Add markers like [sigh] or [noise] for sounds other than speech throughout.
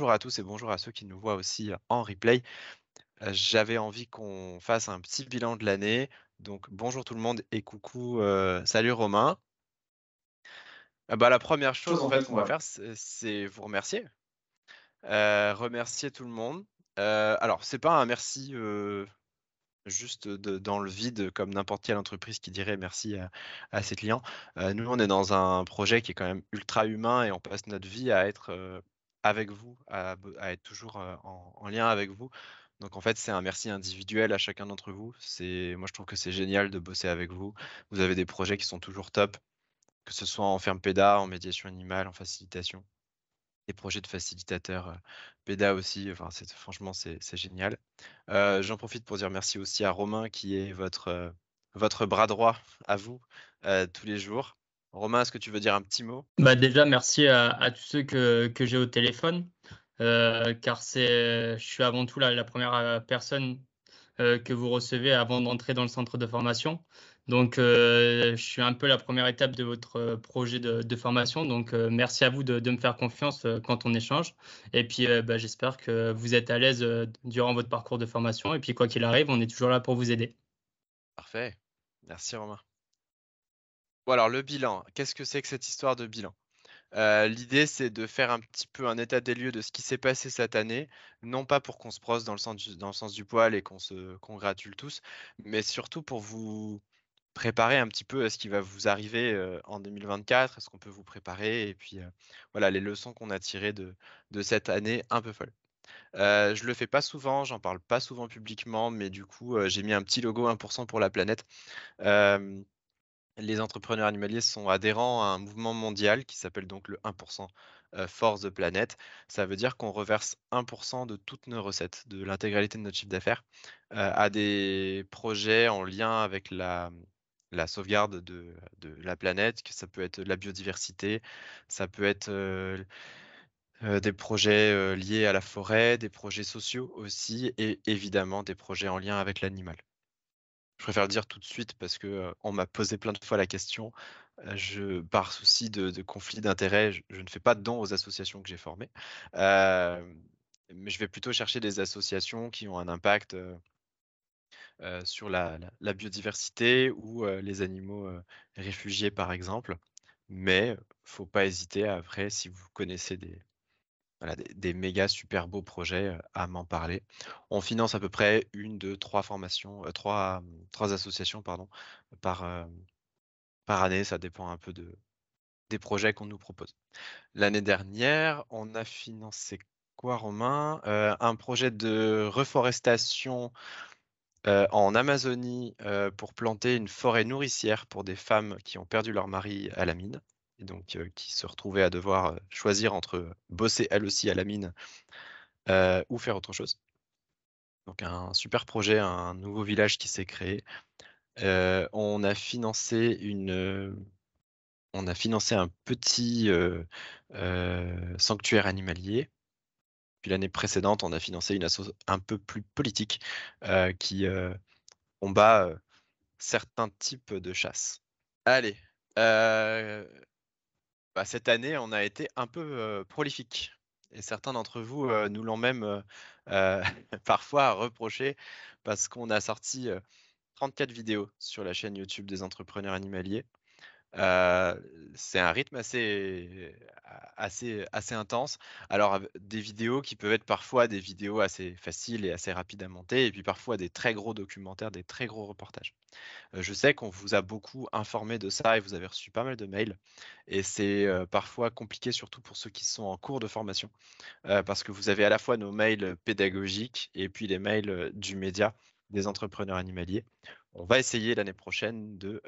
bonjour à tous et bonjour à ceux qui nous voient aussi en replay. Euh, j'avais envie qu'on fasse un petit bilan de l'année. Donc bonjour tout le monde et coucou, euh, salut Romain. Ah bah, la première chose en fait qu'on va faire, c'est vous remercier. Euh, remercier tout le monde. alors, c'est pas un merci juste dans le vide comme n'importe quelle entreprise qui dirait merci à, à ses clients. nous, on est dans un projet qui est quand même ultra humain et on passe notre vie à être avec vous, à, être toujours en, lien avec vous. Donc en fait, c'est un merci individuel à chacun d'entre vous. C'est, moi, je trouve que c'est génial de bosser avec vous. Vous avez des projets qui sont toujours top, que ce soit en ferme PEDA, en médiation animale, en facilitation, des projets de facilitateurs PEDA aussi. Enfin, c'est, franchement, c'est, génial. j'en profite pour dire merci aussi à Romain qui est votre votre bras droit à vous tous les jours. Romain, est-ce que tu veux dire un petit mot bah Déjà, merci à, tous ceux que, j'ai au téléphone, euh, car je suis avant tout la, première euh, personne euh, que vous recevez avant d'entrer dans le centre de formation. Donc, je suis un peu la première étape de votre projet de, formation. Donc, merci à vous de, me faire confiance quand on échange. Et puis, bah, j'espère que vous êtes à l'aise durant votre parcours de formation. Et puis, quoi qu'il arrive, on est toujours là pour vous aider. Parfait. Merci, Romain alors le bilan, qu'est-ce que c'est que cette histoire de bilan euh, L'idée, c'est de faire un petit peu un état des lieux de ce qui s'est passé cette année, non pas pour qu'on se prose dans le sens du, poil et qu'on se congratule tous, mais surtout pour vous préparer un petit peu à ce qui va vous arriver euh, en 2024, est ce qu'on peut vous préparer, et puis euh, voilà les leçons qu'on a tirées de, cette année un peu folle. je le fais pas souvent, j'en parle pas souvent publiquement, mais du coup j'ai mis un petit logo 1% pour la planète les entrepreneurs animaliers sont adhérents à un mouvement mondial qui s'appelle donc le 1% euh, Force de Planète. Ça veut dire qu'on reverse 1% de toutes nos recettes, de l'intégralité de notre chiffre d'affaires, euh, à des projets en lien avec la, sauvegarde de, la planète, que ça peut être la biodiversité, ça peut être euh, des projets liés à la forêt, des projets sociaux aussi, et évidemment des projets en lien avec l'animal. Je préfère le dire tout de suite parce que on m'a posé plein de fois la question. par souci de, conflit d'intérêts, je, ne fais pas de dons aux associations que j'ai formées, mais je vais plutôt chercher des associations qui ont un impact sur la, biodiversité ou les animaux réfugiés, par exemple. Mais faut pas hésiter après, si vous connaissez des, voilà, des, méga super beaux projets à m'en parler. On finance à peu près une, deux, trois formations, mmh, trois, associations pardon, par, par année. Ça dépend un peu de, des projets qu'on nous propose. L'année dernière, on a financé quoi, Romain Un projet de reforestation en Amazonie pour planter une forêt nourricière pour des femmes qui ont perdu leur mari à la mine donc qui se retrouvait à devoir choisir entre bosser elle aussi à la mine ou faire autre chose. Donc un super projet, un nouveau village qui s'est créé. on a financé une, on a financé un petit sanctuaire animalier. Puis l'année précédente, on a financé une association un peu plus politique qui combat certains types de chasse. Allez, bah, cette année, on a été un peu prolifique. Et certains d'entre vous nous l'ont même euh, [laughs] parfois reproché parce qu'on a sorti 34 vidéos sur la chaîne YouTube des entrepreneurs animaliers c'est un rythme assez, assez, assez intense. Alors, des vidéos qui peuvent être parfois des vidéos assez faciles et assez rapides à monter, et puis parfois des très gros documentaires, des très gros reportages. je sais qu'on vous a beaucoup informé de ça et vous avez reçu pas mal de mails, et c'est parfois compliqué, surtout pour ceux qui sont en cours de formation, parce que vous avez à la fois nos mails pédagogiques et puis les mails du média des entrepreneurs animaliers. On va essayer l'année prochaine de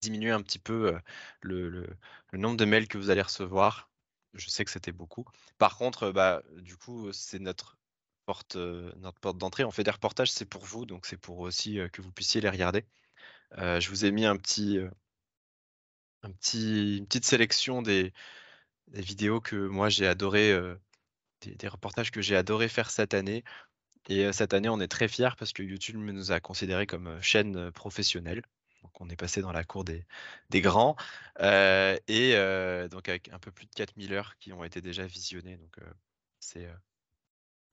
diminuer un petit peu le, nombre de mails que vous allez recevoir. Je sais que c'était beaucoup. Par contre, bah, du coup, c'est notre porte, notre porte d'entrée. On fait des reportages, c'est pour vous, donc c'est pour aussi que vous puissiez les regarder. je vous ai mis un petit, un petit, une petite sélection des, vidéos que moi j'ai adoré, des, reportages que j'ai adoré faire cette année. Et cette année, on est très fiers parce que YouTube nous a considérés comme chaîne professionnelle. Donc on est passé dans la cour des, grands. Euh, et euh, donc avec un peu plus de 4000 heures qui ont été déjà visionnées. Donc euh, c'est...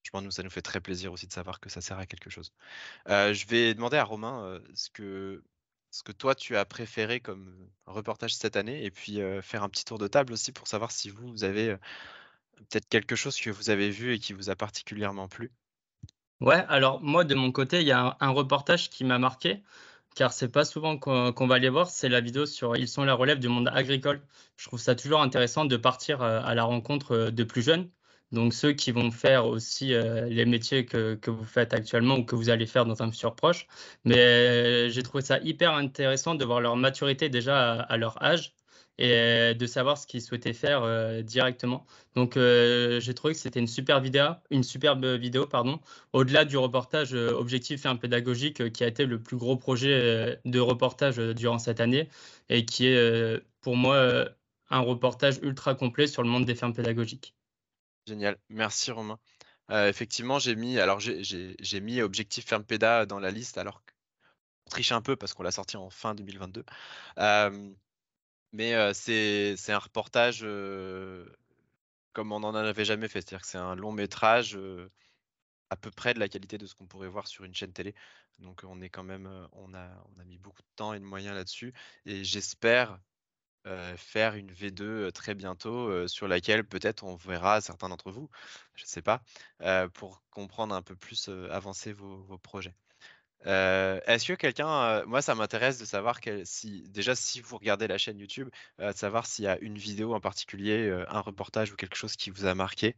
je pense que ça nous fait très plaisir aussi de savoir que ça sert à quelque chose. je vais demander à Romain ce, que, ce que toi tu as préféré comme reportage cette année et puis faire un petit tour de table aussi pour savoir si vous, avez peut-être quelque chose que vous avez vu et qui vous a particulièrement plu. Ouais, alors moi de mon côté, il y a un reportage qui m'a marqué car c'est pas souvent qu'on va les voir, c'est la vidéo sur Ils sont la relève du monde agricole. Je trouve ça toujours intéressant de partir euh, à la rencontre euh, de plus jeunes, donc ceux qui vont faire aussi euh, les métiers que, vous faites actuellement ou que vous allez faire dans un futur proche. Mais j'ai trouvé ça hyper intéressant de voir leur maturité déjà à leur âge et euh, de savoir ce qu'ils souhaitaient faire euh, directement. Donc euh, j'ai trouvé que c'était une super vidéo, une superbe vidéo pardon. Au-delà du reportage objectif Ferme pédagogique qui a été le plus gros projet de reportage durant cette année et qui est pour moi un reportage ultra complet sur le monde des fermes pédagogiques. Génial, merci Romain. effectivement, j'ai mis, alors j'ai mis Objectif Ferme Péda dans la liste, alors qu'on triche un peu parce qu'on l'a sorti en fin 2022. Mais c'est un reportage comme on n'en avait jamais fait. C'est-à-dire que c'est un long métrage à peu près de la qualité de ce qu'on pourrait voir sur une chaîne télé. Donc on est quand même, on a, mis beaucoup de temps et de moyens là-dessus. Et j'espère faire une V2 très bientôt sur laquelle peut-être on verra certains d'entre vous, je ne sais pas, pour comprendre un peu plus, avancer vos projets. Euh, est-ce que quelqu'un, euh, moi ça m'intéresse de savoir si déjà si vous regardez la chaîne YouTube, euh, de savoir s'il y a une vidéo en particulier, un reportage ou quelque chose qui vous a marqué.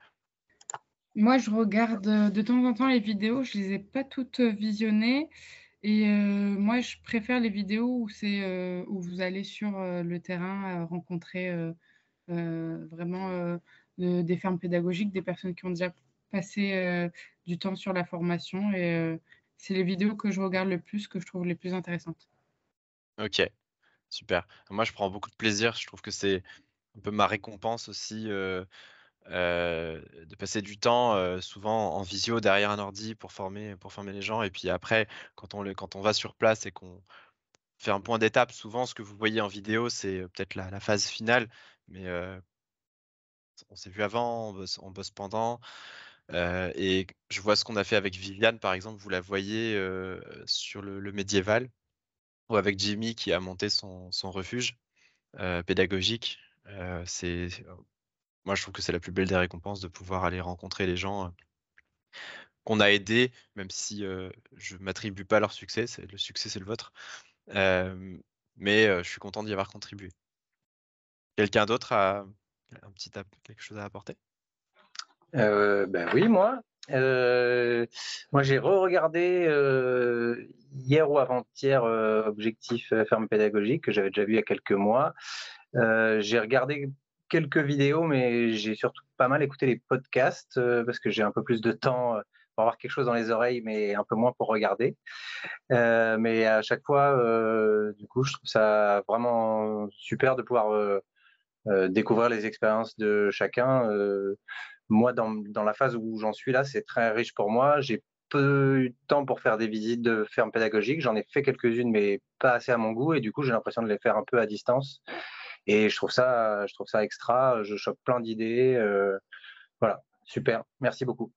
Moi je regarde de temps en temps les vidéos, je les ai pas toutes visionnées et moi je préfère les vidéos où c'est où vous allez sur le terrain rencontrer vraiment des fermes pédagogiques, des personnes qui ont déjà passé du temps sur la formation et c'est les vidéos que je regarde le plus, que je trouve les plus intéressantes. Ok, super. Moi, je prends beaucoup de plaisir. Je trouve que c'est un peu ma récompense aussi euh, euh, de passer du temps euh, souvent en visio derrière un ordi pour former, pour former les gens. Et puis après, quand on, le, quand on va sur place et qu'on fait un point d'étape, souvent ce que vous voyez en vidéo, c'est peut-être la, phase finale. Mais on s'est vu avant, on bosse pendant et je vois ce qu'on a fait avec Viviane, par exemple, vous la voyez sur le, médiéval, ou avec Jimmy qui a monté son, refuge pédagogique. c'est, oh, moi, je trouve que c'est la plus belle des récompenses de pouvoir aller rencontrer les gens qu'on a aidés, même si je ne m'attribue pas leur succès, le succès c'est le vôtre. mais je suis content d'y avoir contribué. Quelqu'un d'autre a un petit quelque chose à apporter euh, ben oui, moi. Euh, moi, j'ai re-regardé euh, hier ou avant-hier euh, Objectif euh, Ferme Pédagogique, que j'avais déjà vu il y a quelques mois. Euh, j'ai regardé quelques vidéos, mais j'ai surtout pas mal écouté les podcasts parce que j'ai un peu plus de temps pour avoir quelque chose dans les oreilles, mais un peu moins pour regarder. mais à chaque fois, du coup, je trouve ça vraiment super de pouvoir découvrir les expériences de chacun moi, dans, dans, la phase où j'en suis là, c'est très riche pour moi. J'ai peu eu de temps pour faire des visites de fermes pédagogiques. J'en ai fait quelques-unes, mais pas assez à mon goût. Et du coup, j'ai l'impression de les faire un peu à distance. Et je trouve ça, je trouve ça extra. Je choque plein d'idées. Euh, voilà, super. Merci beaucoup.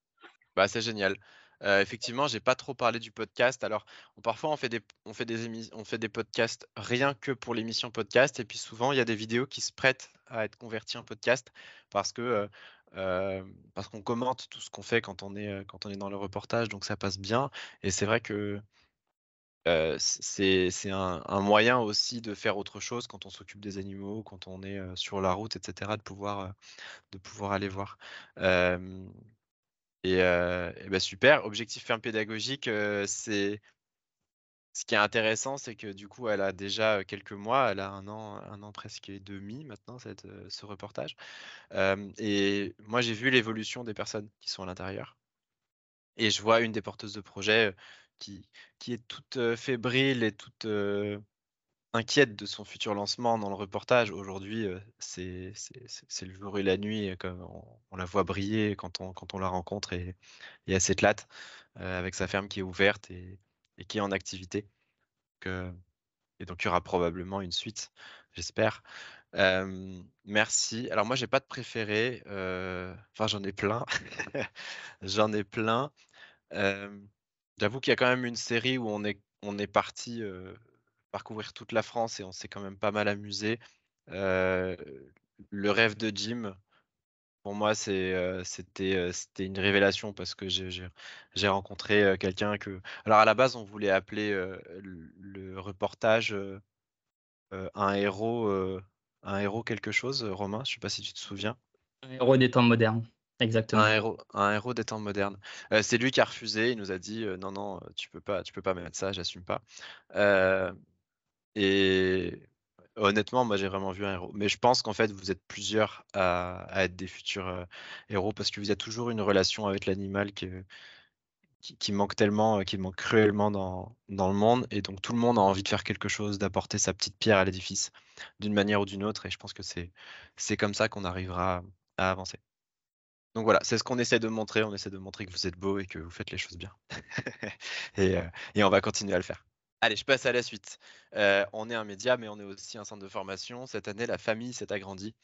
Bah, c'est génial. Euh, effectivement, j'ai pas trop parlé du podcast. Alors, on, parfois, on fait, des, on, fait des on fait des podcasts rien que pour l'émission podcast. Et puis, souvent, il y a des vidéos qui se prêtent à être converti en podcast parce que parce qu'on commente tout ce qu'on fait quand on est quand on est dans le reportage, donc ça passe bien. Et c'est vrai que c'est un, moyen aussi de faire autre chose quand on s'occupe des animaux, quand on est sur la route, etc., de pouvoir, de pouvoir aller voir. et, et ben super, objectif ferme pédagogique, c'est ce qui est intéressant, c'est que du coup, elle a déjà quelques mois, elle a un an, un an presque et demi maintenant, cette, ce reportage. et moi, j'ai vu l'évolution des personnes qui sont à l'intérieur. Et je vois une des porteuses de projet qui, qui est toute fébrile et toute inquiète de son futur lancement dans le reportage. Aujourd'hui, c'est le jour et la nuit. Comme on, la voit briller quand on, quand on la rencontre et, et elle s'éclate avec sa ferme qui est ouverte et et qui est en activité. que et donc, il y aura probablement une suite, j'espère. merci. Alors moi, je n'ai pas de préféré. Euh, enfin, j'en ai plein. [laughs] j'en ai plein. J'avoue qu'il y a quand même une série où on est, on est parti euh, parcourir toute la France et on s'est quand même pas mal amusé. Euh, le rêve de Jim, pour moi, c'était, une révélation parce que j'ai, rencontré quelqu'un que. Alors, à la base, on voulait appeler le, reportage un héros. un héros quelque chose, Romain, je ne sais pas si tu te souviens. Un héros des temps modernes, exactement. Un héros, un héros des temps modernes. c'est lui qui a refusé, il nous a dit non, non, tu peux pas, tu peux pas mettre ça, j'assume pas. et Honnêtement, moi j'ai vraiment vu un héros. Mais je pense qu'en fait, vous êtes plusieurs à, être des futurs euh, héros parce que vous avez toujours une relation avec l'animal qui, euh, qui, manque tellement, euh, qui manque cruellement dans, dans, le monde. Et donc tout le monde a envie de faire quelque chose, d'apporter sa petite pierre à l'édifice d'une manière ou d'une autre. Et je pense que c'est comme ça qu'on arrivera à avancer. Donc voilà, c'est ce qu'on essaie de montrer. On essaie de montrer que vous êtes beau et que vous faites les choses bien. [laughs] et on va continuer à le faire. Allez, je passe à la suite. Euh, on est un média, mais on est aussi un centre de formation. Cette année, la famille s'est agrandie.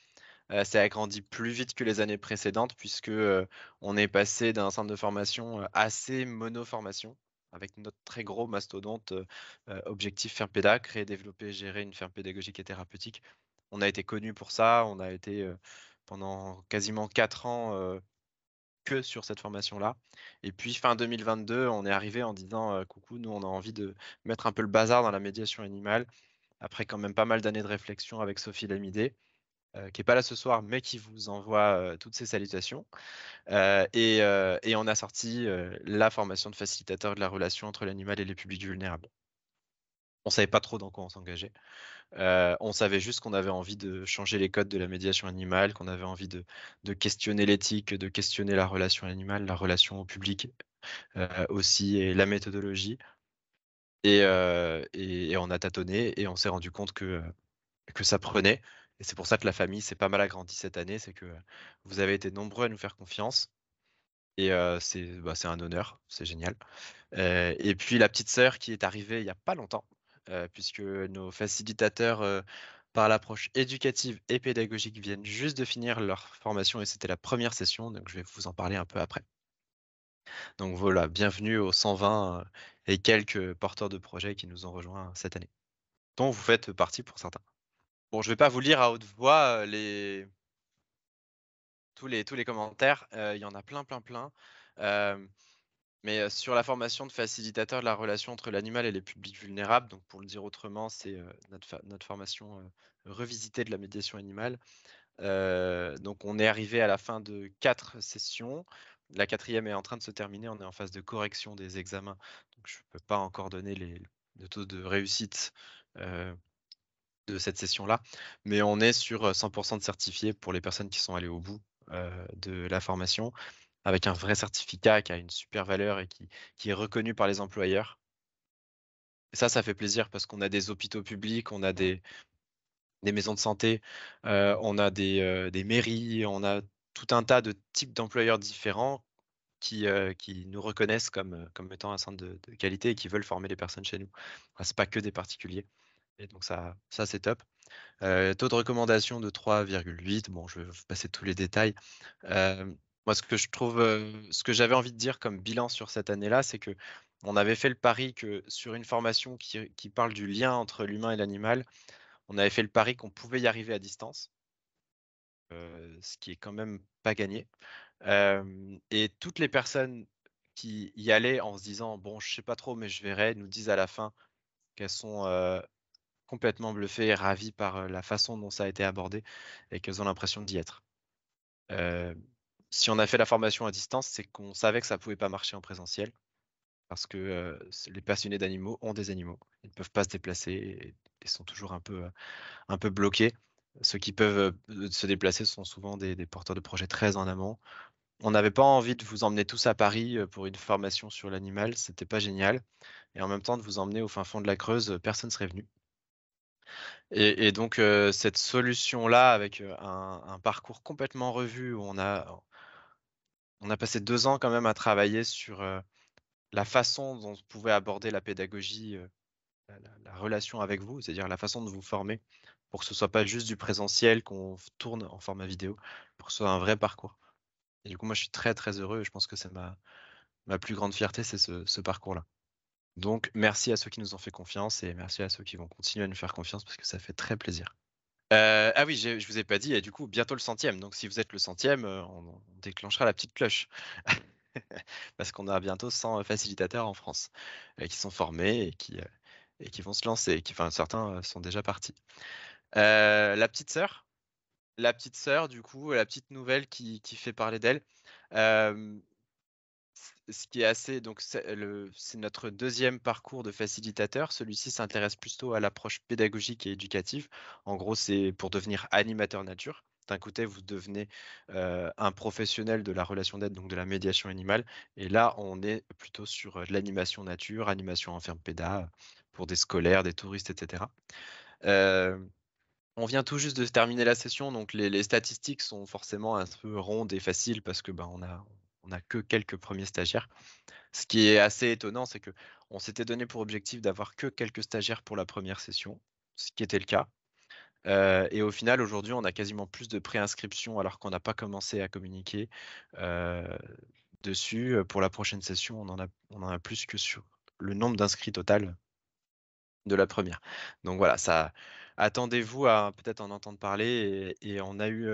C'est euh, agrandi plus vite que les années précédentes, puisque euh, on est passé d'un centre de formation assez mono-formation, avec notre très gros mastodonte objectif pédagogique, créer, développer, gérer une ferme pédagogique et thérapeutique. On a été connu pour ça, on a été pendant quasiment quatre ans que sur cette formation-là. Et puis fin 2022, on est arrivé en disant euh, coucou, nous on a envie de mettre un peu le bazar dans la médiation animale, après quand même pas mal d'années de réflexion avec Sophie Lamidé. Euh, qui n'est pas là ce soir, mais qui vous envoie euh, toutes ses salutations. et, on a sorti la formation de facilitateur de la relation entre l'animal et les publics vulnérables on savait pas trop dans quoi on s'engageait. on savait juste qu'on avait envie de changer les codes de la médiation animale, qu'on avait envie de, questionner l'éthique, de questionner la relation animale, la relation au public aussi et la méthodologie. Et, on a tâtonné et on s'est rendu compte que, que ça prenait. Et c'est pour ça que la famille s'est pas mal agrandie cette année, c'est que vous avez été nombreux à nous faire confiance. Et bah, c'est un honneur, c'est génial. et puis la petite sœur qui est arrivée il n'y a pas longtemps, euh, puisque nos facilitateurs euh, par l'approche éducative et pédagogique viennent juste de finir leur formation et c'était la première session, donc je vais vous en parler un peu après. Donc voilà, bienvenue aux 120 euh, et quelques porteurs de projets qui nous ont rejoints cette année, dont vous faites partie pour certains. Bon, je ne vais pas vous lire à haute voix Tous, les, commentaires, il y en a plein, plein, plein mais sur la formation de facilitateur de la relation entre l'animal et les publics vulnérables. Donc, pour le dire autrement, c'est notre, formation revisitée de la médiation animale. donc, on est arrivé à la fin de quatre sessions. La quatrième est en train de se terminer. On est en phase de correction des examens. Donc, je ne peux pas encore donner le taux de réussite de cette session-là. Mais on est sur 100% de certifiés pour les personnes qui sont allées au bout de la formation avec un vrai certificat qui a une super valeur et qui, qui est reconnu par les employeurs. ça, ça fait plaisir parce qu'on a des hôpitaux publics, on a des, des maisons de santé, euh, on a euh, des, mairies, on a tout un tas de types d'employeurs différents qui, euh, qui nous reconnaissent comme, comme étant un centre de, qualité et qui veulent former les personnes chez nous. Ce n'est pas que des particuliers. Et donc ça, ça c'est top. taux de recommandation de 3,8. Bon, je vais vous passer tous les détails. Moi, ce que je trouve, euh, ce que j'avais envie de dire comme bilan sur cette année-là, c'est que on avait fait le pari que sur une formation qui, euh, parle du lien entre l'humain et l'animal, on avait fait le pari qu'on pouvait y arriver à distance, euh, ce qui est quand même pas gagné. et toutes les personnes qui y allaient en se disant bon, je sais pas trop, mais je verrai, nous disent à la fin qu'elles sont complètement bluffées et ravies par la façon dont ça a été abordé et qu'elles ont l'impression d'y être si on a fait la formation à distance, c'est qu'on savait que ça ne pouvait pas marcher en présentiel parce que euh, les passionnés d'animaux ont des animaux. Ils ne peuvent pas se déplacer et, sont toujours un peu, euh, un peu bloqués. Ceux qui peuvent euh, se déplacer sont souvent des, porteurs de projets très en amont. On n'avait pas envie de vous emmener tous à Paris pour une formation sur l'animal, Ce n'était pas génial. Et en même temps, de vous emmener au fin fond de la Creuse, personne ne serait venu. Et, donc, cette solution-là, avec un, parcours complètement revu, où on a on a passé deux ans quand même à travailler sur la façon dont on pouvait aborder la pédagogie, la, relation avec vous, c'est-à-dire la façon de vous former, pour que ce soit pas juste du présentiel qu'on tourne en format vidéo, pour que ce soit un vrai parcours. Et du coup, moi, je suis très très heureux. Et je pense que c'est ma, ma plus grande fierté, c'est ce parcours-là. Donc, merci à ceux qui nous ont fait confiance et merci à ceux qui vont continuer à nous faire confiance parce que ça fait très plaisir. Euh, ah oui, je vous ai pas dit, et du coup, bientôt le centième. Donc, si vous êtes le centième, euh, on, déclenchera la petite cloche. [laughs] Parce qu'on aura bientôt 100 euh, facilitateurs en France qui sont formés et qui, qui vont se lancer. qui, enfin, certains sont déjà partis. la petite sœur La petite sœur, du coup, la petite nouvelle qui fait parler d'elle ce qui est assez, donc euh, c'est notre deuxième parcours de facilitateur. Celui-ci s'intéresse plutôt à l'approche pédagogique et éducative. En gros, c'est pour devenir animateur nature. D'un côté, vous devenez euh, un professionnel de la relation d'aide, donc de la médiation animale. Et là, on est plutôt sur euh, l'animation nature, animation en ferme pédale, pour des scolaires, des touristes, etc. on vient tout juste de terminer la session, donc les, statistiques sont forcément un peu rondes et faciles parce que ben, on a, on n'a que quelques premiers stagiaires. Ce qui est assez étonnant, c'est qu'on s'était donné pour objectif d'avoir que quelques stagiaires pour la première session, ce qui était le cas. Euh, et au final, aujourd'hui, on a quasiment plus de préinscriptions alors qu'on n'a pas commencé à communiquer euh, dessus. Euh, pour la prochaine session, on en a, plus que sur le nombre d'inscrits total de la première. Donc voilà, ça. Attendez-vous à peut-être en entendre parler. Et, on a eu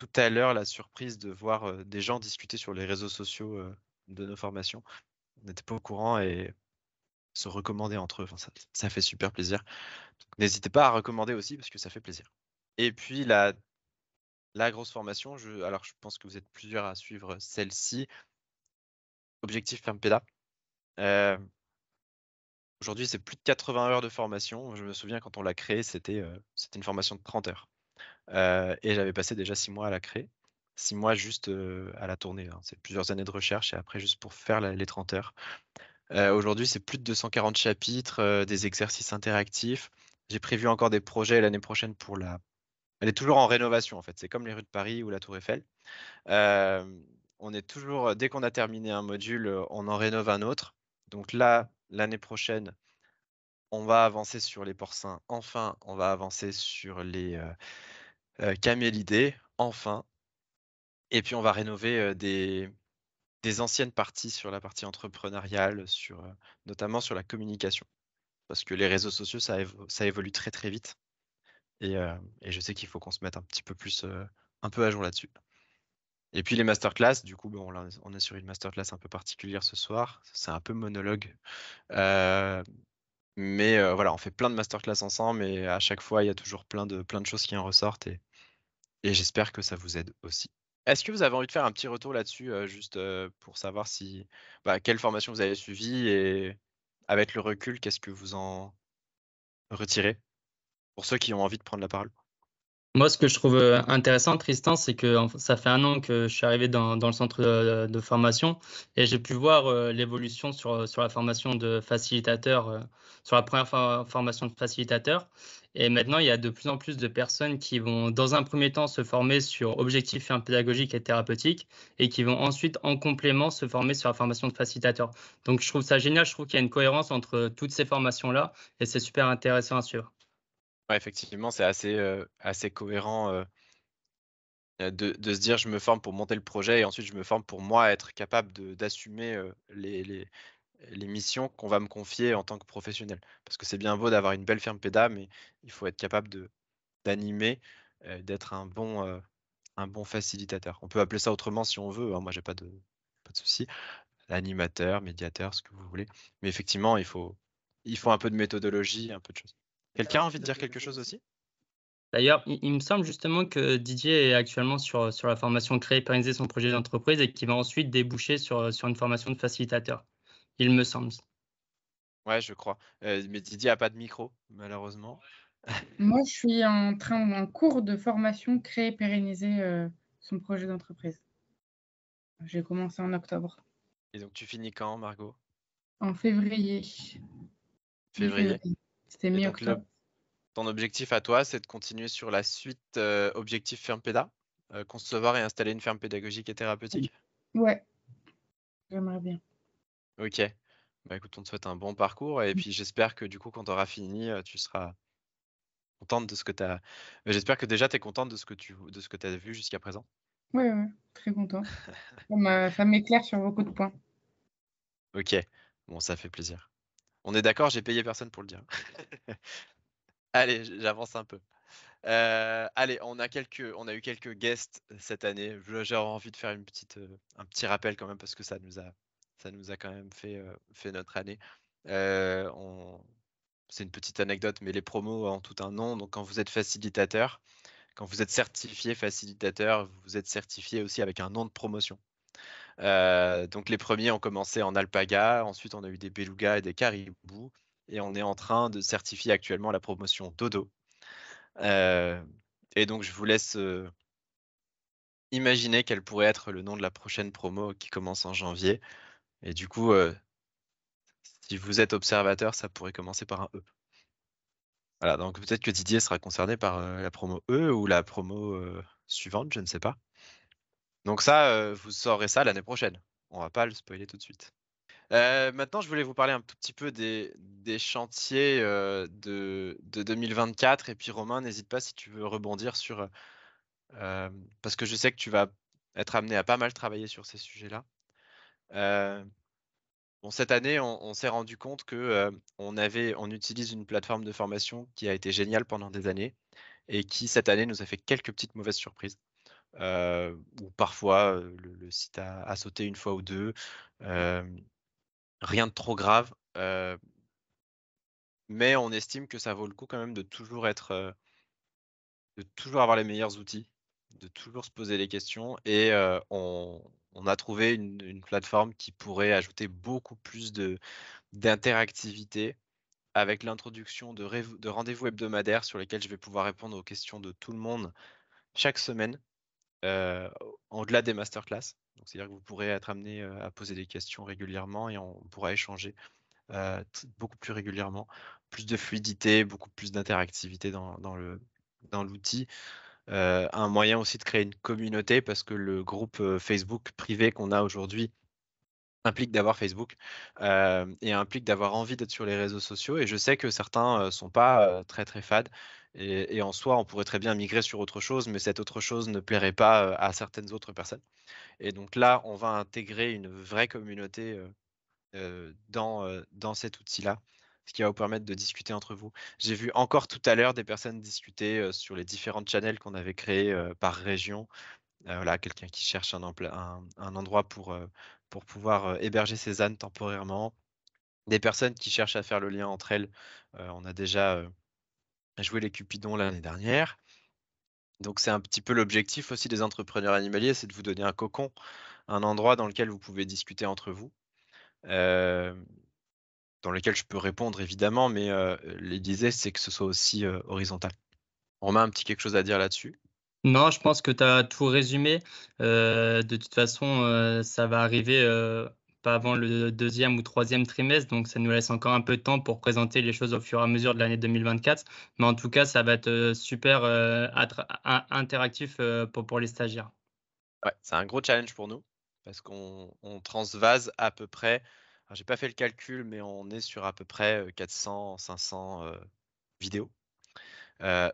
tout à l'heure la surprise de voir des gens discuter sur les réseaux sociaux de nos formations. On n'était pas au courant et se recommander entre eux. ça, fait super plaisir. N'hésitez pas à recommander aussi parce que ça fait plaisir. Et puis la, grosse formation, je, alors je pense que vous êtes plusieurs à suivre celle-ci. Objectif Ferme Euh, Aujourd'hui, c'est plus de 80 heures de formation. Je me souviens quand on l'a créé, c'était une formation de 30 heures et j'avais passé déjà six mois à la créer six mois juste à la tourner. Hein. C'est plusieurs années de recherche et après juste pour faire les 30 heures. Aujourd'hui, c'est plus de 240 chapitres, des exercices interactifs. J'ai prévu encore des projets l'année prochaine pour la. Elle est toujours en rénovation en fait. C'est comme les rues de Paris ou la Tour Eiffel. on est toujours, dès qu'on a terminé un module, on en rénove un autre. Donc là, l'année prochaine, on va avancer sur les porcins. Enfin, on va avancer sur les euh, l'idée, enfin. Et puis on va rénover euh, des, des anciennes parties sur la partie entrepreneuriale, sur, euh, notamment sur la communication. Parce que les réseaux sociaux, ça, ça évolue très très vite. Et, je sais qu'il faut qu'on se mette un petit peu plus, un peu à jour là-dessus. Et puis les masterclass, du coup, on est sur une masterclass un peu particulière ce soir. C'est un peu monologue. mais voilà, on fait plein de masterclass ensemble et à chaque fois, il y a toujours plein de, plein de choses qui en ressortent. Et j'espère que ça vous aide aussi. Est-ce que vous avez envie de faire un petit retour là-dessus, juste pour savoir si bah, quelle formation vous avez suivie et avec le recul, qu'est-ce que vous en retirez pour ceux qui ont envie de prendre la parole moi, ce que je trouve euh, intéressant, Tristan, c'est que ça fait un an que je suis arrivé dans, le centre de, formation et j'ai pu voir euh, l'évolution euh, sur, la formation de facilitateurs sur la première formation de facilitateur. Et maintenant, il y a de plus en plus de personnes qui vont, dans un premier temps, se former sur objectifs pédagogiques et thérapeutiques et qui vont ensuite, en complément, se former sur la formation de facilitateur. Donc, je trouve ça génial. Je trouve qu'il y a une cohérence entre toutes ces formations-là et c'est super intéressant à suivre effectivement, c'est assez, cohérent de, se dire je me forme pour monter le projet et ensuite je me forme pour moi être capable d'assumer les, missions qu'on va me confier en tant que professionnel. Parce que c'est bien beau d'avoir une belle firme PEDA, mais il faut être capable d'animer, d'être un, bon, un bon facilitateur. On peut appeler ça autrement si on veut, hein, moi j'ai pas de, pas de souci. Animateur, médiateur, ce que vous voulez. Mais effectivement, il faut, il faut un peu de méthodologie, un peu de choses. Quelqu'un a envie de dire quelque chose aussi D'ailleurs, il, me semble justement que Didier est actuellement sur, sur la formation Créer, pérenniser son projet d'entreprise et qui va ensuite déboucher sur, sur une formation de facilitateur. Il me semble. Ouais, je crois. Euh, mais Didier n'a pas de micro, malheureusement. [laughs] Moi, je suis en train en cours de formation Créer, pérenniser euh, son projet d'entreprise. J'ai commencé en octobre. Et donc, tu finis quand, Margot En Février. février. C'était mieux. Ton objectif à toi, c'est de continuer sur la suite euh, objectif ferme péda, euh, concevoir et installer une ferme pédagogique et thérapeutique. Ouais, j'aimerais bien. Ok. Bah, écoute, on te souhaite un bon parcours et puis j'espère que du coup, quand tu auras fini, euh, tu seras contente de ce que tu as. J'espère que déjà tu es contente de ce que tu de ce que as vu jusqu'à présent. Oui, ouais, très content. [laughs] ça m'éclaire sur beaucoup de points. Ok, bon, ça fait plaisir. On est d'accord, j'ai payé personne pour le dire. [laughs] allez, j'avance un peu. Euh, allez, on a, quelques, on a eu quelques guests euh, cette année. J'ai envie de faire une petite, euh, un petit rappel quand même parce que ça nous a, ça nous a quand même fait, fait notre année. C'est une petite anecdote, mais les promos ont tout un nom. Donc quand vous êtes facilitateur, quand vous êtes certifié facilitateur, vous êtes certifié aussi avec un nom de promotion. Euh, donc les premiers ont commencé en alpaga, ensuite on a eu des belugas et des caribous, et on est en train de certifier actuellement la promotion dodo. Euh, et donc je vous laisse euh, imaginer quel pourrait être le nom de la prochaine promo qui commence en janvier. Et du coup, si vous êtes observateur, ça pourrait commencer par un E. Voilà, donc peut-être que Didier sera concerné par la promo E ou la promo suivante, je ne sais pas. Donc ça, euh, vous saurez ça l'année prochaine. On va pas le spoiler tout de suite. Euh, maintenant, je voulais vous parler un tout petit peu des, chantiers euh, de, 2024. Et puis, Romain, n'hésite pas si tu veux rebondir sur. parce que je sais que tu vas être amené à pas mal travailler sur ces sujets-là. bon, cette année, on, s'est rendu compte que on, avait, on utilise une plateforme de formation qui a été géniale pendant des années et qui, cette année, nous a fait quelques petites mauvaises surprises. Euh, ou parfois euh, le, site a, sauté une fois ou deux. Mmh. Euh, rien de trop grave, mais on estime que ça vaut le coup quand même de toujours être, de toujours avoir les meilleurs outils, de toujours se poser les questions et on, a trouvé une, plateforme qui pourrait ajouter beaucoup plus d'interactivité avec l'introduction de rendez-vous hebdomadaires sur lesquels je vais pouvoir répondre aux questions de tout le monde chaque semaine en-delà euh, des masterclass. C'est-à-dire que vous pourrez être amené euh, à poser des questions régulièrement et on pourra échanger euh, beaucoup plus régulièrement, plus de fluidité, beaucoup plus d'interactivité dans, l'outil. un moyen aussi de créer une communauté parce que le groupe Facebook privé qu'on a aujourd'hui implique d'avoir Facebook et implique d'avoir envie d'être sur les réseaux sociaux. Et je sais que certains sont pas très très fades et, en soi, on pourrait très bien migrer sur autre chose, mais cette autre chose ne plairait pas à certaines autres personnes. Et donc là, on va intégrer une vraie communauté dans, dans cet outil-là, ce qui va vous permettre de discuter entre vous. J'ai vu encore tout à l'heure des personnes discuter sur les différentes channels qu'on avait créés par région. voilà, quelqu'un qui cherche un, endroit pour, pour pouvoir héberger ses ânes temporairement. Des personnes qui cherchent à faire le lien entre elles. on a déjà a joué les Cupidons l'année dernière. Donc c'est un petit peu l'objectif aussi des entrepreneurs animaliers, c'est de vous donner un cocon, un endroit dans lequel vous pouvez discuter entre vous, euh, dans lequel je peux répondre évidemment, mais les euh, l'idée c'est que ce soit aussi euh, horizontal on Romain, un petit quelque chose à dire là-dessus non, je pense que tu as tout résumé. de toute façon, ça va arriver pas avant le deuxième ou troisième trimestre, donc ça nous laisse encore un peu de temps pour présenter les choses au fur et à mesure de l'année 2024. Mais en tout cas, ça va être euh, super euh, interactif euh, pour, pour, les stagiaires. Ouais, c'est un gros challenge pour nous parce qu'on transvase à peu près, j'ai pas fait le calcul, mais on est sur à peu près 400, 500 vidéos.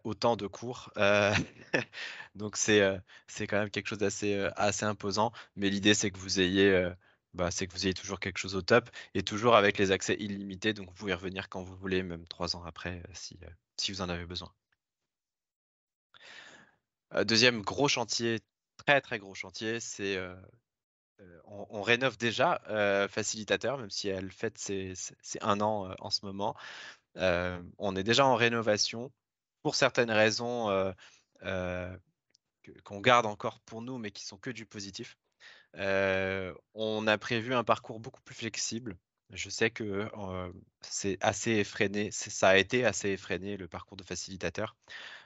autant de cours. [laughs] donc c'est c'est quand même quelque chose d'assez assez imposant. Mais l'idée, c'est que vous ayez bah, c'est que vous ayez toujours quelque chose au top et toujours avec les accès illimités. Donc, vous pouvez revenir quand vous voulez, même trois ans après, euh, euh, si, vous en avez besoin. Euh, deuxième gros chantier, très très gros chantier, c'est on, rénove déjà Facilitateur, même si elle fête ses, un an en ce moment. on est déjà en rénovation pour certaines raisons qu'on garde encore pour nous, mais qui sont que du positif on a prévu un parcours beaucoup plus flexible. Je sais que c'est assez effréné, ça a été assez effréné le parcours de facilitateur.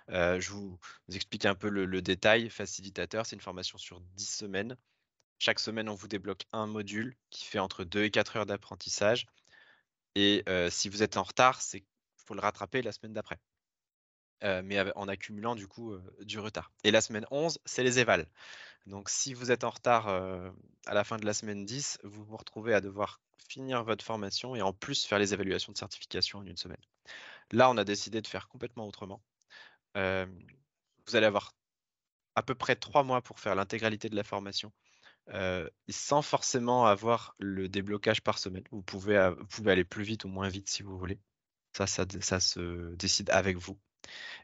je vous, explique un peu le, détail. Facilitateur, c'est une formation sur 10 semaines. Chaque semaine, on vous débloque un module qui fait entre 2 et 4 heures d'apprentissage. Et si vous êtes en retard, il faut le rattraper la semaine d'après. mais en accumulant du coup du retard. Et la semaine 11, c'est les évals. Donc si vous êtes en retard euh, à la fin de la semaine 10, vous vous retrouvez à devoir finir votre formation et en plus faire les évaluations de certification en une semaine. Là, on a décidé de faire complètement autrement. Euh, vous allez avoir à peu près trois mois pour faire l'intégralité de la formation. Euh, sans forcément avoir le déblocage par semaine. Vous pouvez, vous pouvez aller plus vite ou moins vite si vous voulez. Ça, ça, ça se décide avec vous.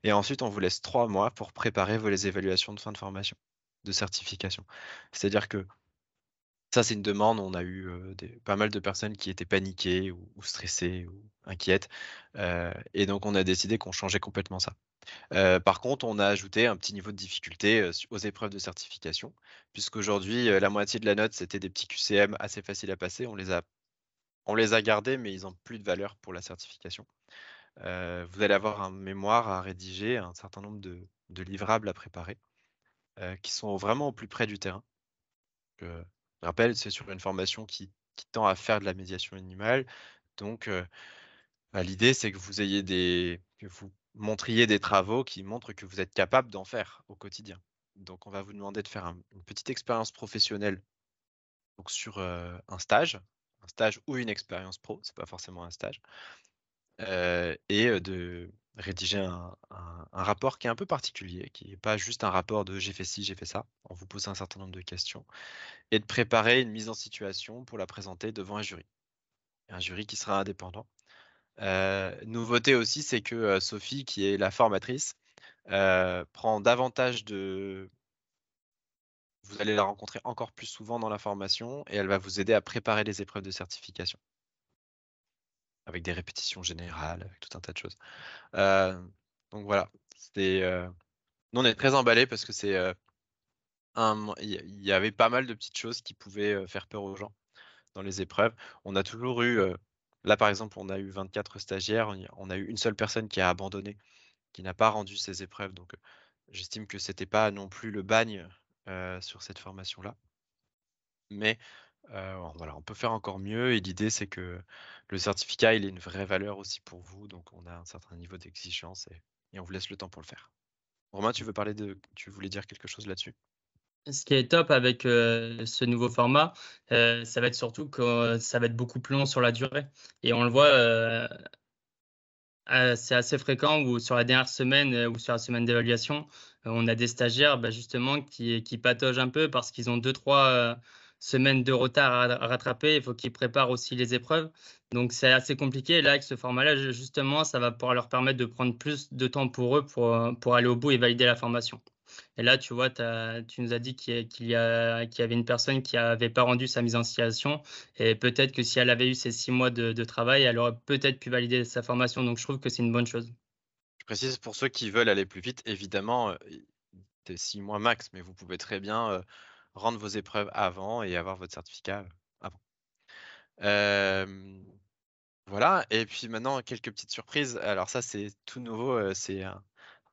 Et ensuite, on vous laisse trois mois pour préparer vos les évaluations de fin de formation de certification. C'est-à-dire que ça, c'est une demande. On a eu pas mal de personnes qui étaient paniquées ou, stressées ou inquiètes. et donc, on a décidé qu'on changeait complètement ça. par contre, on a ajouté un petit niveau de difficulté aux épreuves de certification, puisqu'aujourd'hui, la moitié de la note, c'était des petits QCM assez faciles à passer. On les a, on les a gardés, mais ils n'ont plus de valeur pour la certification. vous allez avoir un mémoire à rédiger, un certain nombre de livrables à préparer. Euh, qui sont vraiment au plus près du terrain. Euh, je rappelle, c'est sur une formation qui, tend à faire de la médiation animale. Donc, euh, bah, l'idée, c'est que vous ayez des. vous montriez des travaux qui montrent que vous êtes capable d'en faire au quotidien. Donc, on va vous demander de faire une petite expérience professionnelle donc sur un stage, un stage ou une expérience pro, Ce n'est pas forcément un stage, et de, rédiger un, rapport qui est un peu particulier, qui n'est pas juste un rapport de j'ai fait ci, j'ai fait ça. On vous pose un certain nombre de questions et de préparer une mise en situation pour la présenter devant un jury. Un jury qui sera indépendant. Euh, nouveauté aussi, c'est que euh, Sophie, qui est la formatrice, euh, prend davantage de. Vous allez la rencontrer encore plus souvent dans la formation et elle va vous aider à préparer les épreuves de certification avec des répétitions générales, avec tout un tas de choses. Euh, donc voilà, c'était. Euh, nous, on est très emballés parce que c'est. Euh, un... Il y avait pas mal de petites choses qui pouvaient faire peur aux gens dans les épreuves. On a toujours eu. Là, par exemple, on a eu 24 stagiaires, on a eu une seule personne qui a abandonné, qui n'a pas rendu ses épreuves. Donc, j'estime que ce n'était pas non plus le bagne sur cette formation-là. Mais euh, voilà, on peut faire encore mieux et l'idée c'est que le certificat il est une vraie valeur aussi pour vous, donc on a un certain niveau d'exigence et, on vous laisse le temps pour le faire. Romain, tu veux parler de, tu voulais dire quelque chose là-dessus Ce qui est top avec euh, ce nouveau format, euh, ça va être surtout que ça va être beaucoup plus long sur la durée et on le voit. C'est assez fréquent où sur la dernière semaine ou sur la semaine d'évaluation, on a des stagiaires bah, justement qui, qui patogent un peu parce qu'ils ont deux, trois semaines de retard à rattraper. Il faut qu'ils préparent aussi les épreuves. Donc c'est assez compliqué. Là, avec ce format-là, justement, ça va pouvoir leur permettre de prendre plus de temps pour eux pour, euh, pour aller au bout et valider la formation. Et là, tu vois, tu nous as dit qu'il y, y avait une personne qui n'avait pas rendu sa mise en situation. Et peut-être que si elle avait eu ces six mois de, travail, elle aurait peut-être pu valider sa formation. Donc je trouve que c'est une bonne chose. Je précise pour ceux qui veulent aller plus vite, évidemment, euh, des six mois max, mais vous pouvez très bien euh, rendre vos épreuves avant et avoir votre certificat avant. voilà, et puis maintenant, quelques petites surprises. Alors ça, c'est tout nouveau, c'est un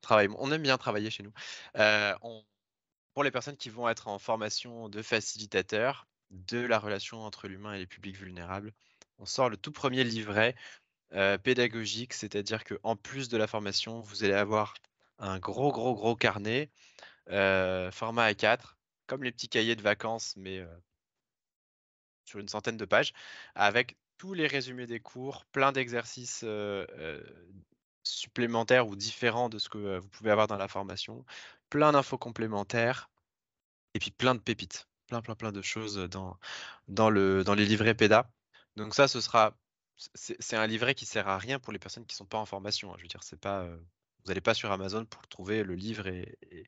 travail. On aime bien travailler chez nous. pour les personnes qui vont être en formation de facilitateur de la relation entre l'humain et les publics vulnérables, on sort le tout premier livret pédagogique, c'est-à-dire qu'en plus de la formation, vous allez avoir un gros, gros, gros carnet, format A4, comme les petits cahiers de vacances, mais euh, sur une centaine de pages, avec tous les résumés des cours, plein d'exercices euh, euh, supplémentaires ou différents de ce que vous pouvez avoir dans la formation, plein d'infos complémentaires, et puis plein de pépites, plein, plein, plein de choses dans, dans, le, dans les livrets PEDA. Donc ça, ce sera... C'est un livret qui sert à rien pour les personnes qui sont pas en formation. Hein. Je veux dire, c'est pas vous n'allez pas sur Amazon pour trouver le livre et, et,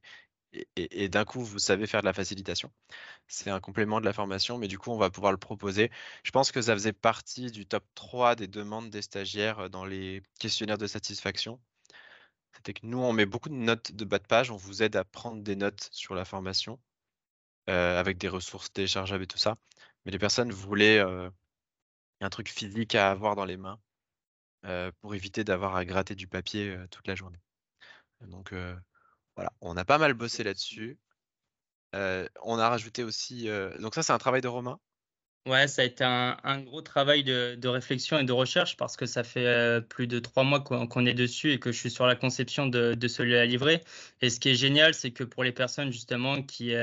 et, d'un coup, vous savez faire de la facilitation. C'est un complément de la formation, mais du coup, on va pouvoir le proposer. Je pense que ça faisait partie du top 3 des demandes des stagiaires euh, dans les questionnaires de satisfaction. C'était que nous, on met beaucoup de notes de bas de page, on vous aide à prendre des notes sur la formation, euh, avec des ressources téléchargeables et tout ça. Mais les personnes voulaient euh, un truc physique à avoir dans les mains pour éviter d'avoir à gratter du papier toute la journée. Donc, voilà, on a pas mal bossé là-dessus. Euh, on a rajouté aussi. Euh, donc, ça, c'est un travail de Romain Ouais, ça a été un, gros travail de, réflexion et de recherche parce que ça fait euh, plus de trois mois qu'on est dessus et que je suis sur la conception de, de celui à livrer. Et ce qui est génial, c'est que pour les personnes justement qui,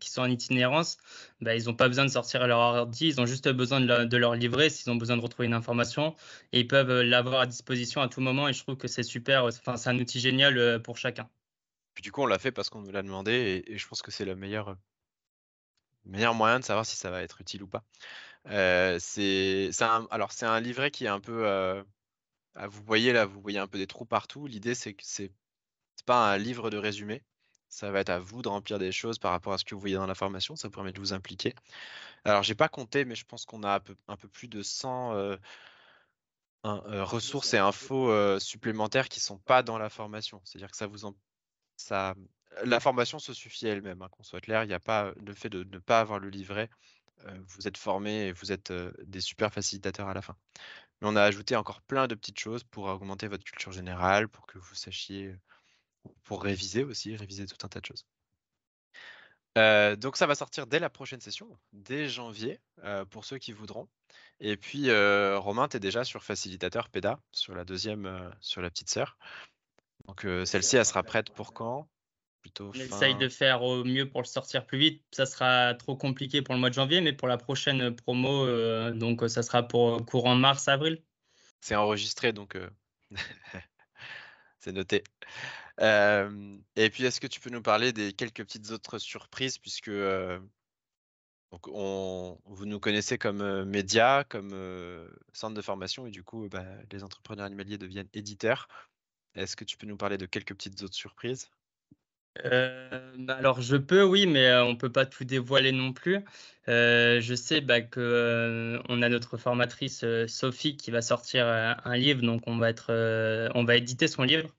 qui sont en itinérance, bah, ils n'ont pas besoin de sortir leur ordi, ils ont juste besoin de, de leur livrer s'ils ont besoin de retrouver une information et ils peuvent l'avoir à disposition à tout moment. Et je trouve que c'est super, enfin, c'est un outil génial pour chacun du coup, on l'a fait parce qu'on nous l'a demandé et, je pense que c'est le meilleur, euh, meilleur moyen de savoir si ça va être utile ou pas. Euh, c'est alors c'est un livret qui est un peu, euh, vous voyez là, vous voyez un peu des trous partout. L'idée c'est que ce n'est pas un livre de résumé. Ça va être à vous de remplir des choses par rapport à ce que vous voyez dans la formation. Ça vous permet de vous impliquer. Alors je n'ai pas compté, mais je pense qu'on a un peu, plus de 100 ressources et infos supplémentaires qui ne sont pas dans la formation. C'est-à-dire que ça vous en la formation se suffit elle-même, hein, qu'on soit clair. Il n'y a pas le fait de ne pas avoir le livret. vous êtes formé et vous êtes des super facilitateurs à la fin. Mais on a ajouté encore plein de petites choses pour augmenter votre culture générale, pour que vous sachiez, pour réviser aussi, réviser tout un tas de choses. donc ça va sortir dès la prochaine session, dès janvier, pour ceux qui voudront. Et puis Romain, tu es déjà sur facilitateur PEDA, sur la deuxième, sur la petite sœur. Donc euh, celle-ci, elle sera prête pour quand Plutôt On essaye de faire au mieux pour le sortir plus vite. Ça sera trop compliqué pour le mois de janvier, mais pour la prochaine promo, euh, donc ça sera pour euh, courant mars-avril. C'est enregistré, donc [laughs] c'est noté. et puis, est-ce que tu peux nous parler des quelques petites autres surprises, puisque vous nous connaissez comme média, comme centre de formation, et du coup, bah, les entrepreneurs animaliers deviennent éditeurs. Est-ce que tu peux nous parler de quelques petites autres surprises euh, bah, alors je peux, oui, mais euh, on ne peut pas tout dévoiler non plus. Euh, je sais bah, qu'on a notre formatrice Sophie qui va sortir un livre, donc on va être, on va éditer son livre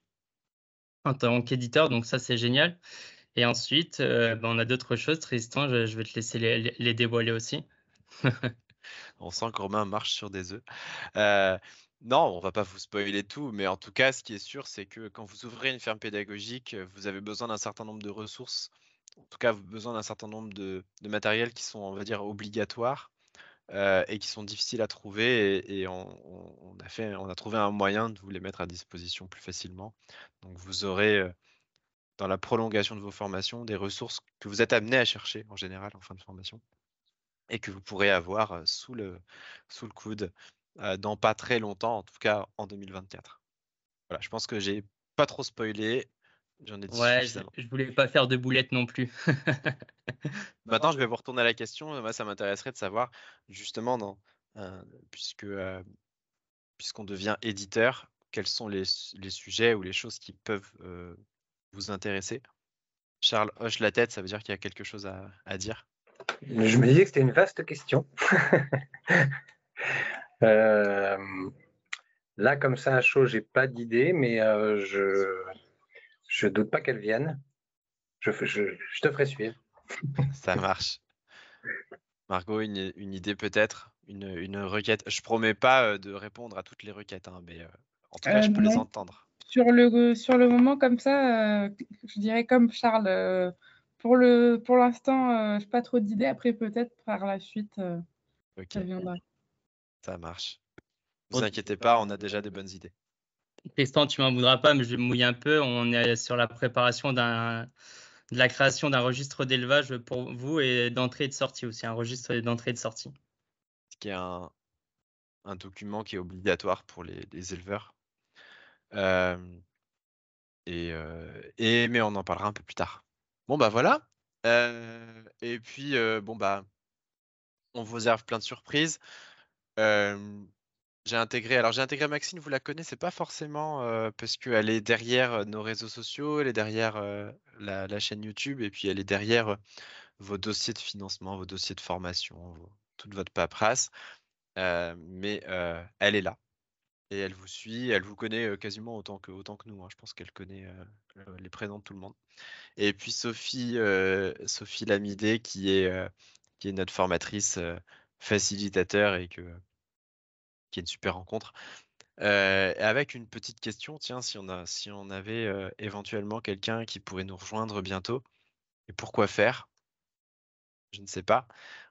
en tant qu'éditeur, donc ça c'est génial. Et ensuite, bah, on a d'autres choses. Tristan, je, vais te laisser les, dévoiler aussi. [laughs] on sent que Romain marche sur des œufs. Non, on va pas vous spoiler tout, mais en tout cas, ce qui est sûr, c'est que quand vous ouvrez une ferme pédagogique, euh, vous avez besoin d'un certain nombre de ressources, en tout cas, vous avez besoin d'un certain nombre de, matériels qui sont, on va dire, obligatoires euh, et qui sont difficiles à trouver. Et, on, a fait, on a trouvé un moyen de vous les mettre à disposition plus facilement. Donc, vous aurez euh, dans la prolongation de vos formations des ressources que vous êtes amené à chercher en général en fin de formation et que vous pourrez avoir sous le, sous le coude. Euh, dans pas très longtemps, en tout cas en 2024. Voilà, je pense que j'ai pas trop spoilé. J'en ai dit ouais, je, voulais pas faire de boulettes non plus. Maintenant, [laughs] bah je vais vous retourner à la question. Moi, ça m'intéresserait de savoir justement, dans, euh, puisque euh, puisqu'on devient éditeur, quels sont les, les, sujets ou les choses qui peuvent vous intéresser. Charles hoche la tête, ça veut dire qu'il y a quelque chose à, à dire. Je me disais que c'était une vaste question. [laughs] Euh, là, comme ça, à chaud, j'ai pas d'idée, mais euh, je je doute pas qu'elle vienne. Je, je, te ferai suivre. [laughs] ça marche. Margot, une, idée peut-être, une, une, requête. Je promets pas euh, de répondre à toutes les requêtes, hein, mais en tout cas, je peux les entendre. Sur le, sur le moment comme ça, je dirais comme Charles pour pour l'instant, j'ai je n'ai pas trop d'idées. Après, peut-être par la suite, ça viendra. Ça marche. Ne vous inquiétez pas, on a déjà des bonnes idées. Tristan, tu m'en voudras pas, mais je vais mouiller un peu. On est sur la préparation de la création d'un registre d'élevage pour vous et d'entrée et de sortie aussi, un registre d'entrée et de sortie. Ce qui est un, document qui est obligatoire pour les, éleveurs. Euh, euh, et, mais on en parlera un peu plus tard. Bon bah voilà. Euh, et puis bon bah on vous réserve plein de surprises j'ai intégré, alors j'ai intégré Maxine, vous la connaissez pas forcément parce qu'elle est derrière nos réseaux sociaux, elle est derrière la, chaîne YouTube et puis elle est derrière vos dossiers de financement, vos dossiers de formation, toute votre paperasse. mais elle est là et elle vous suit, elle vous connaît quasiment autant que, autant que nous. Hein. Je pense qu'elle connaît les prénoms de tout le monde. Et puis Sophie, Sophie Lamidé qui est, qui est notre formatrice facilitateur et que qui est une super rencontre. avec une petite question, tiens, si on, a, si on avait éventuellement quelqu'un qui pourrait nous rejoindre bientôt, et pourquoi faire Je ne sais pas.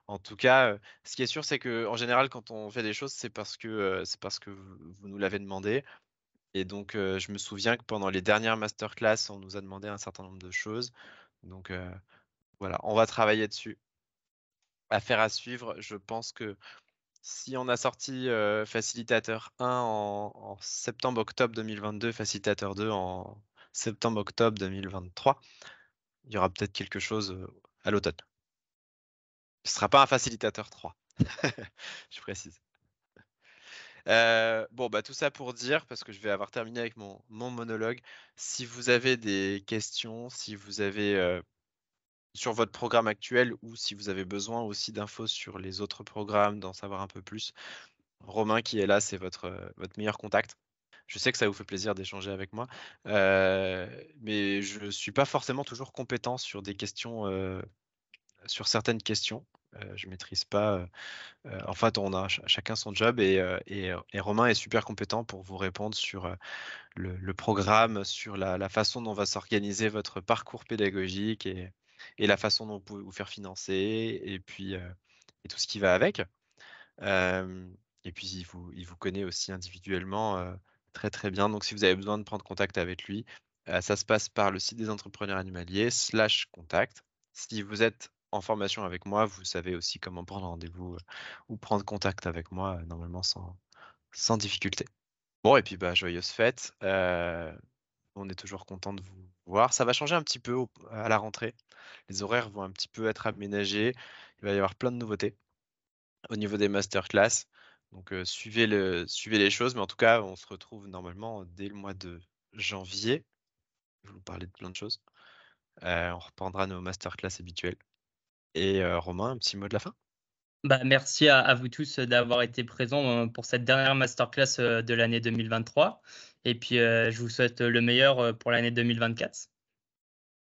En tout cas, ce qui est sûr, c'est qu'en en général, quand on fait des choses, c'est parce que c'est parce que vous, vous nous l'avez demandé. Et donc, je me souviens que pendant les dernières masterclass, on nous a demandé un certain nombre de choses. Donc voilà, on va travailler dessus. Affaire à suivre. Je pense que si on a sorti euh, Facilitateur 1 en, septembre-octobre 2022, Facilitateur 2 en septembre-octobre 2023, il y aura peut-être quelque chose euh, à l'automne. Ce ne sera pas un Facilitateur 3, [laughs] je précise. Euh, bon, bah, tout ça pour dire, parce que je vais avoir terminé avec mon, monologue, si vous avez des questions, si vous avez sur votre programme actuel ou si vous avez besoin aussi d'infos sur les autres programmes, d'en savoir un peu plus. Romain qui est là, c'est votre, euh, votre meilleur contact. Je sais que ça vous fait plaisir d'échanger avec moi, euh, mais je ne suis pas forcément toujours compétent sur des questions, euh, sur certaines questions. je maîtrise pas. en fait, on a chacun son job et, Romain est super compétent pour vous répondre sur le, programme, sur la, la, façon dont va s'organiser votre parcours pédagogique et, et la façon dont vous pouvez vous faire financer et puis et tout ce qui va avec. et puis il vous, il vous connaît aussi individuellement très très bien. Donc si vous avez besoin de prendre contact avec lui, ça se passe par le site des entrepreneurs animaliers slash contact. Si vous êtes en formation avec moi, vous savez aussi comment prendre rendez-vous ou prendre contact avec moi normalement sans, sans difficulté. Bon, et puis bah, joyeuses fêtes on est toujours content de vous voir. Ça va changer un petit peu à la rentrée. Les horaires vont un petit peu être aménagés. Il va y avoir plein de nouveautés au niveau des masterclass. Donc euh, suivez, suivez les choses, mais en tout cas, on se retrouve normalement dès le mois de janvier. Je vais vous parler de plein de choses. Euh, on reprendra nos masterclass habituels. Et euh, Romain, un petit mot de la fin bah, Merci à, à vous tous d'avoir été présents pour cette dernière masterclass de l'année 2023. Et puis, euh, je vous souhaite le meilleur euh, pour l'année 2024.